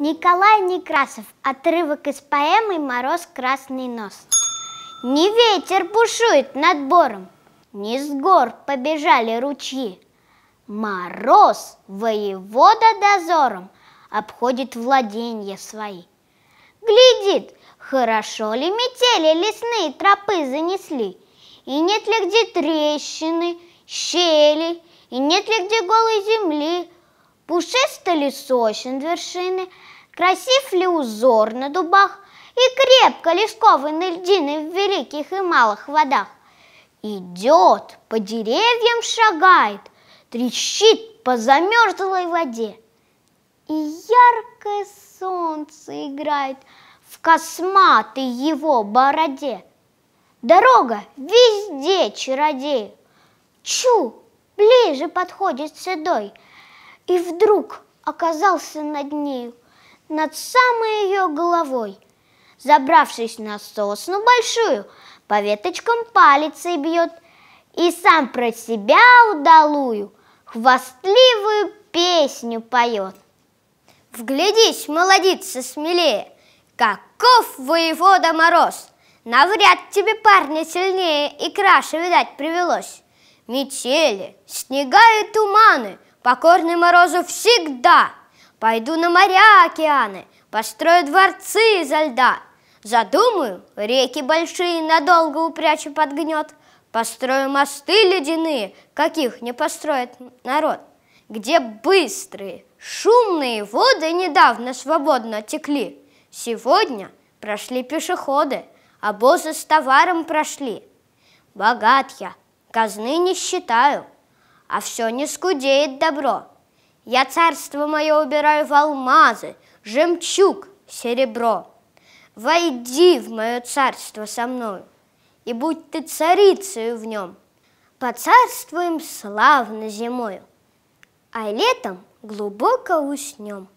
Николай Некрасов. Отрывок из поэмы «Мороз красный нос». Не ветер бушует над бором, Не с гор побежали ручьи. Мороз воевода дозором Обходит владенья свои. Глядит, хорошо ли метели лесные тропы занесли, И нет ли где трещины, щели, И нет ли где голой земли, пушисто ли сосен вершины, красив ли узор на дубах и крепко ли скованы льдины в великих и малых водах. Идет, по деревьям шагает, трещит по замерзлой воде. И яркое солнце играет в косматой его бороде. Дорога везде чародею. Чу, ближе подходит седой — и вдруг оказался над нею, над самой ее головой. Забравшись на сосну большую, по веточкам палицей бьет и сам про себя удалую хвастливую песню поет. Вглядись, молодица, смелее, каков воевода Мороз! Навряд тебе парня сильнее и краше видать привелось. Метели, снега и туманы — покорный морозу всегда. Пойду на моря океаны, построю дворцы изо льда. Задумаю, реки большие надолго упрячу под гнет. Построю мосты ледяные, каких не построит народ. Где быстрые, шумные воды недавно свободно текли. Сегодня прошли пешеходы, обозы с товаром прошли. Богат я, казны не считаю — а все не скудеет добро. Я царство мое убираю в алмазы, жемчуг, серебро. Войди в мое царство со мною, и будь ты царицею в нем. По Поцарствуем славно зимою, а летом глубоко уснем.